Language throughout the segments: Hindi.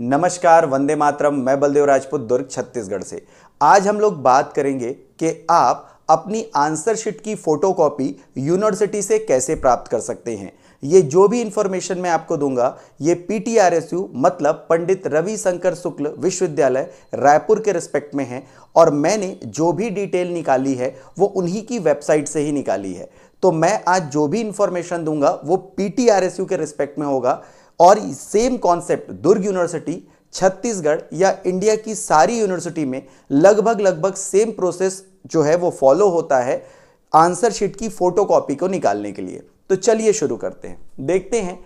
नमस्कार वंदे मातरम मैं बलदेव राजपूत दुर्ग छत्तीसगढ़ से आज हम लोग बात करेंगे कि आप अपनी आंसर शीट की फोटोकॉपी यूनिवर्सिटी से कैसे प्राप्त कर सकते हैं ये जो भी इंफॉर्मेशन मैं आपको दूंगा ये पी मतलब पंडित रवि शंकर शुक्ल विश्वविद्यालय रायपुर के रिस्पेक्ट में है और मैंने जो भी डिटेल निकाली है वो उन्हीं की वेबसाइट से ही निकाली है तो मैं आज जो भी इंफॉर्मेशन दूंगा वो पी के रिस्पेक्ट में होगा और same concept Durg university Chhattisgarh या इंडिया की सारी यूनिवर्सिटी में लगभग लगभग सेम प्रोसेस जो है वो फॉलो होता है आंसर शीट की फोटोकॉपी को निकालने के लिए तो चलिए शुरू करते हैं देखते हैं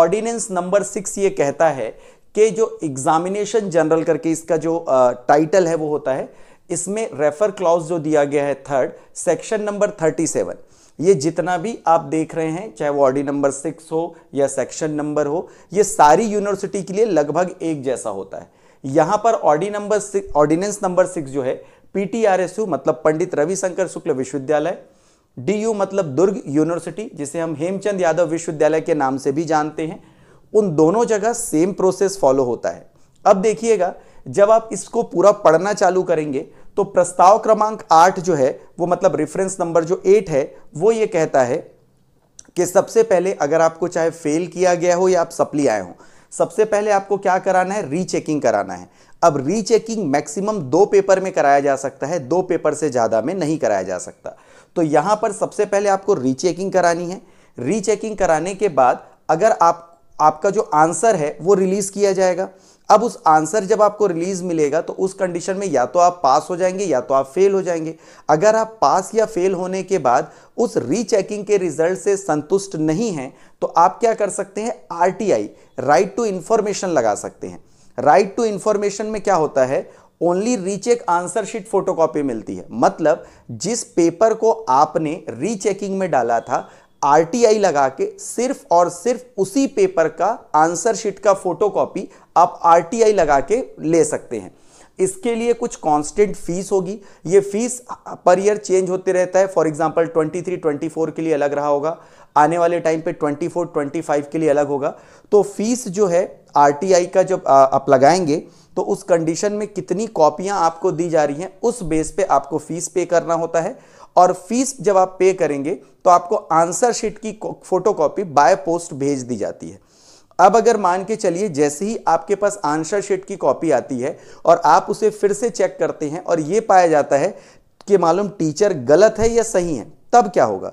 ऑर्डिनेंस नंबर सिक्स ये कहता है कि जो एग्जामिनेशन जनरल करके इसका जो टाइटल है वो होता है इसमें रेफर क्लॉज जो दिया गया है third section number thirty seven ये जितना भी आप देख रहे हैं चाहे वो ऑर्डी नंबर सिक्स हो या सेक्शन नंबर हो ये सारी यूनिवर्सिटी के लिए लगभग एक जैसा होता है यहां पर ordi number ordinance number six जो है पीटीआरएसयू मतलब पंडित रविशंकर शुक्ल विश्वविद्यालय डीयू मतलब दुर्ग यूनिवर्सिटी जिसे हम हेमचंद यादव विश्वविद्यालय के नाम से भी जानते हैं उन दोनों जगह सेम प्रोसेस फॉलो होता है अब देखिएगा जब आप इसको पूरा पढ़ना चालू करेंगे तो प्रस्ताव क्रमांक आठ जो है वो मतलब रेफरेंस नंबर जो एट है वो ये कहता है कि सबसे पहले अगर आपको चाहे फेल किया गया हो या आप सप्ली आए हो सबसे पहले आपको क्या कराना है रीचेकिंग कराना है अब रीचेकिंग मैक्सिमम दो पेपर में कराया जा सकता है दो पेपर से ज़्यादा में नहीं कराया जा सकता तो यहाँ पर सबसे पहले आपको रीचेकिंग करानी है रीचेकिंग कराने के बाद अगर आप आपका जो आंसर है वो रिलीज़ किया जाएगा अब उस आंसर जब आपको रिलीज मिलेगा तो उस कंडीशन में या तो आप पास हो जाएंगे या तो आप फेल हो जाएंगे अगर आप पास या फेल होने के बाद उस रीचेकिंग के रिजल्ट से संतुष्ट नहीं हैं तो आप क्या कर सकते हैं आरटीआई राइट टू इंफॉर्मेशन लगा सकते हैं राइट टू इंफॉर्मेशन में क्या होता है only recheck answer sheet photocopy मिलती है मतलब जिस पेपर को आपने रीचेकिंग में डाला था आरटीआई लगा के सिर्फ और सिर्फ उसी पेपर का आंसर शीट का फोटोकॉपी आप आरटीआई लगा के ले सकते हैं इसके लिए कुछ कांस्टेंट फीस होगी ये फीस पर ईयर चेंज होते रहता है फॉर एग्जांपल 23, 24 के लिए अलग रहा होगा आने वाले टाइम पे 24, 25 के लिए अलग होगा तो फीस जो है आरटीआई का जब आप लगाएंगे तो उस कंडीशन में कितनी कॉपियां आपको दी जा रही हैं उस बेस पे आपको फीस पे करना होता है और फीस जब आप पे करेंगे तो आपको आंसर शीट की फोटोकॉपी बाय पोस्ट भेज दी जाती है अब अगर मान के चलिए जैसे ही आपके पास आंसर शीट की कॉपी आती है और आप उसे फिर से चेक करते हैं और ये पाया जाता है कि मालूम टीचर गलत है या सही है तब क्या होगा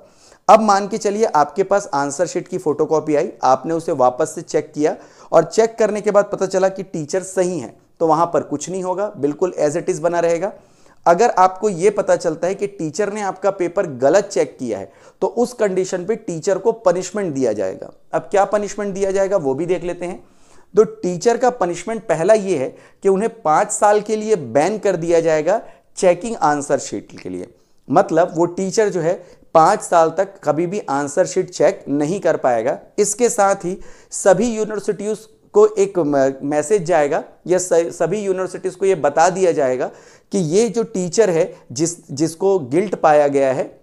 अब मान के चलिए आपके पास आंसर शीट की फोटोकॉपी आई आपने उसे वापस से चेक किया और चेक करने के बाद पता चला कि टीचर सही है तो वहां पर कुछ नहीं होगा बिल्कुल एज इट इज़ बना रहेगा अगर आपको यह पता चलता है कि टीचर ने आपका पेपर गलत चेक किया है तो उस कंडीशन पे टीचर को पनिशमेंट दिया जाएगा अब क्या पनिशमेंट दिया जाएगा वो भी देख लेते हैं तो टीचर का पनिशमेंट पहला यह है कि उन्हें पांच साल के लिए बैन कर दिया जाएगा चेकिंग आंसर शीट के लिए मतलब वो टीचर जो है पांच साल तक कभी भी आंसर शीट चेक नहीं कर पाएगा इसके साथ ही सभी यूनिवर्सिटीज़ को एक मैसेज जाएगा या सभी यूनिवर्सिटीज़ को ये बता दिया जाएगा कि ये जो टीचर है जिस जिसको गिल्ट पाया गया है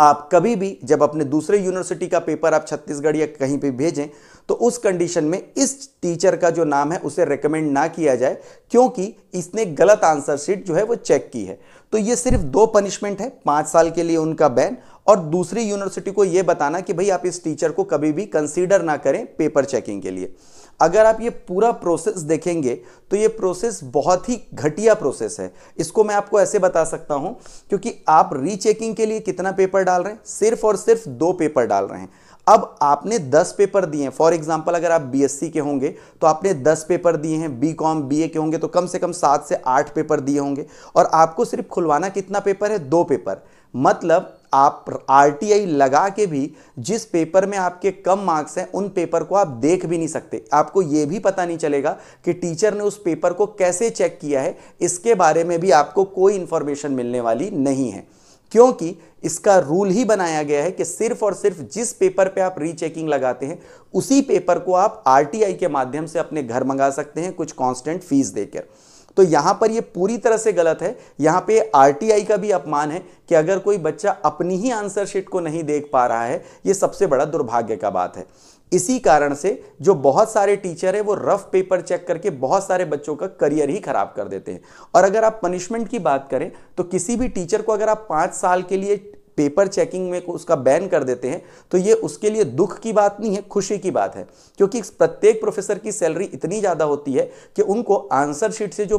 आप कभी भी जब अपने दूसरे यूनिवर्सिटी का पेपर आप छत्तीसगढ़ या कहीं पे भेजें तो उस कंडीशन में इस टीचर का जो नाम है उसे रिकमेंड ना किया जाए क्योंकि इसने गलत आंसर शीट जो है वो चेक की है तो ये सिर्फ दो पनिशमेंट है पांच साल के लिए उनका बैन और दूसरी यूनिवर्सिटी को ये बताना कि भाई आप इस टीचर को कभी भी कंसीडर ना करें पेपर चेकिंग के लिए अगर आप ये पूरा प्रोसेस देखेंगे तो ये प्रोसेस बहुत ही घटिया प्रोसेस है इसको मैं आपको ऐसे बता सकता हूं क्योंकि आप रीचेकिंग के लिए कितना पेपर डाल रहे हैं सिर्फ और सिर्फ दो पेपर डाल रहे हैं अब आपने 10 पेपर दिए हैं फॉर एग्जाम्पल अगर आप बीएससी के होंगे तो आपने 10 पेपर दिए हैं बी कॉम बी के होंगे तो कम से कम सात से आठ पेपर दिए होंगे और आपको सिर्फ खुलवाना कितना पेपर है दो पेपर मतलब आप आरटीआई लगा के भी जिस पेपर में आपके कम मार्क्स हैं उन पेपर को आप देख भी नहीं सकते आपको यह भी पता नहीं चलेगा कि टीचर ने उस पेपर को कैसे चेक किया है इसके बारे में भी आपको कोई इंफॉर्मेशन मिलने वाली नहीं है क्योंकि इसका रूल ही बनाया गया है कि सिर्फ और सिर्फ जिस पेपर पे आप रीचेकिंग लगाते हैं उसी पेपर को आप आरटीआई के माध्यम से अपने घर मंगा सकते हैं कुछ कांस्टेंट फीस देकर तो यहां पर ये पूरी तरह से गलत है यहां पे आरटीआई का भी अपमान है कि अगर कोई बच्चा अपनी ही आंसर शीट को नहीं देख पा रहा है ये सबसे बड़ा दुर्भाग्य का बात है इसी कारण से जो बहुत सारे टीचर हैं वो रफ पेपर चेक करके बहुत सारे बच्चों का करियर ही खराब कर देते हैं और अगर आप पनिशमेंट की बात करें तो किसी भी टीचर को अगर आप पांच साल के लिए पेपर चेकिंग में उसका बैन कर देते हैं तो ये उसके लिए दुख की बात नहीं है खुशी की बात है क्योंकि प्रत्येक प्रोफेसर की सैलरी इतनी ज़्यादा होती है कि उनको आंसर शीट से जो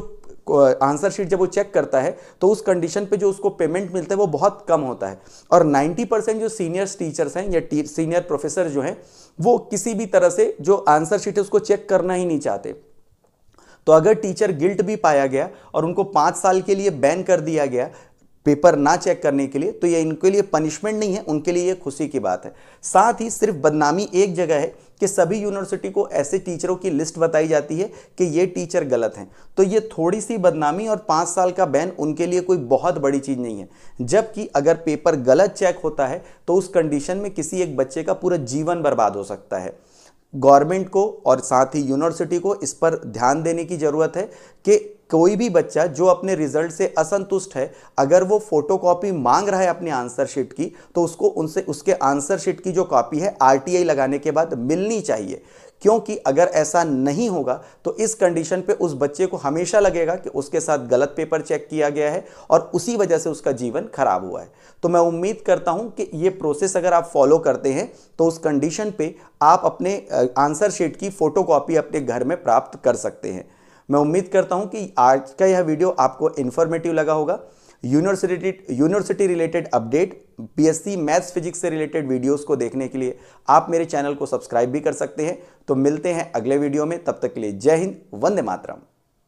आंसर शीट जब वो चेक करता है तो उस कंडीशन पे जो उसको पेमेंट मिलता है वो बहुत कम होता है और 90 परसेंट जो सीनियर्स टीचर्स हैं या टी, सीनियर प्रोफेसर जो हैं वो किसी भी तरह से जो आंसर शीट है उसको चेक करना ही नहीं चाहते तो अगर टीचर गिल्ट भी पाया गया और उनको पाँच साल के लिए बैन कर दिया गया पेपर ना चेक करने के लिए तो ये इनके लिए पनिशमेंट नहीं है उनके लिए ये खुशी की बात है साथ ही सिर्फ बदनामी एक जगह है कि सभी यूनिवर्सिटी को ऐसे टीचरों की लिस्ट बताई जाती है कि ये टीचर गलत हैं तो ये थोड़ी सी बदनामी और पाँच साल का बैन उनके लिए कोई बहुत बड़ी चीज़ नहीं है जबकि अगर पेपर गलत चेक होता है तो उस कंडीशन में किसी एक बच्चे का पूरा जीवन बर्बाद हो सकता है गवर्नमेंट को और साथ ही यूनिवर्सिटी को इस पर ध्यान देने की ज़रूरत है कि कोई भी बच्चा जो अपने रिजल्ट से असंतुष्ट है अगर वो फोटोकॉपी मांग रहा है अपने आंसर शीट की तो उसको उनसे उसके आंसर शीट की जो कॉपी है आरटीआई लगाने के बाद मिलनी चाहिए क्योंकि अगर ऐसा नहीं होगा तो इस कंडीशन पे उस बच्चे को हमेशा लगेगा कि उसके साथ गलत पेपर चेक किया गया है और उसी वजह से उसका जीवन खराब हुआ है तो मैं उम्मीद करता हूं कि ये प्रोसेस अगर आप फॉलो करते हैं तो उस कंडीशन पे आप अपने आंसर शीट की फ़ोटोकॉपी अपने घर में प्राप्त कर सकते हैं मैं उम्मीद करता हूँ कि आज का यह वीडियो आपको इन्फॉर्मेटिव लगा होगा university university related update BSc maths physics से रिलेटेड वीडियोस को देखने के लिए आप मेरे चैनल को सब्सक्राइब भी कर सकते हैं तो मिलते हैं अगले वीडियो में तब तक के लिए जय हिंद वंदे मातरम